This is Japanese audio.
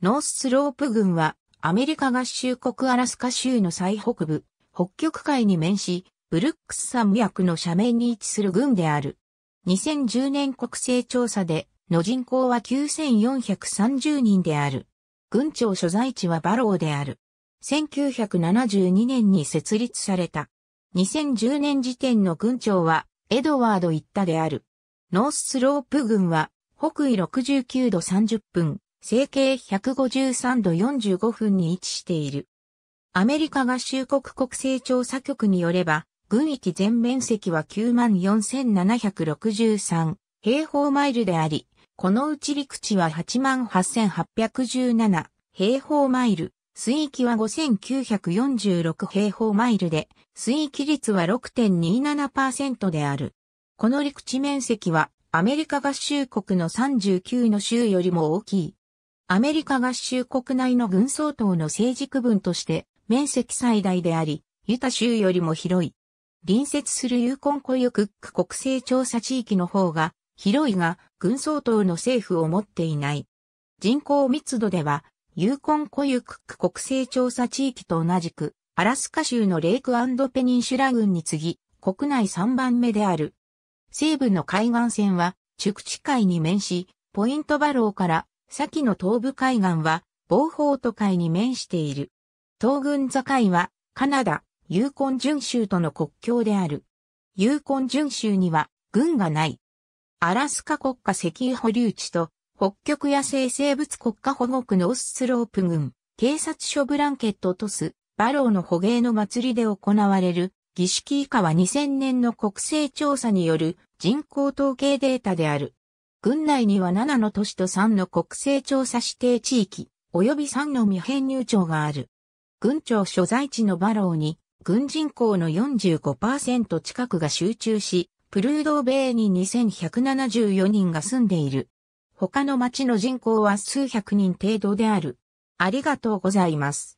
ノーススロープ群はアメリカ合衆国アラスカ州の最北部、北極海に面し、ブルックス山脈の斜面に位置する群である。2010年国勢調査で、の人口は9430人である。群長所在地はバローである。1972年に設立された。2010年時点の群長は、エドワード一タである。ノーススロープ群は、北緯69度30分、成形153度45分に位置している。アメリカ合衆国国勢調査局によれば、軍域全面積は94,763平方マイルであり、このうち陸地は88,817平方マイル、水域は5,946平方マイルで、水域率は6.27%である。この陸地面積はアメリカ合衆国の39の州よりも大きい。アメリカ合衆国内の軍総統の政治区分として面積最大であり、ユタ州よりも広い。隣接するユーコンコユクック国勢調査地域の方が広いが、軍総統の政府を持っていない。人口密度では、ユーコンコユクック国勢調査地域と同じく、アラスカ州のレイクペニンシュラ郡に次ぎ、国内3番目である。西部の海岸線は、ク地海に面し、ポイントバローから先の東部海岸は、防法都会に面している。東軍境は、カナダ、ユーコン巡州との国境である。ユーコン巡州には、軍がない。アラスカ国家石油保留地と、北極野生生物国家保護区ノーススロープ軍、警察署ブランケットトス、バローの捕鯨の祭りで行われる、儀式以下は2000年の国勢調査による人口統計データである。郡内には7の都市と3の国勢調査指定地域、及び3の未編入庁がある。郡庁所在地のバローに、軍人口の45%近くが集中し、プルードーベイに2174人が住んでいる。他の町の人口は数百人程度である。ありがとうございます。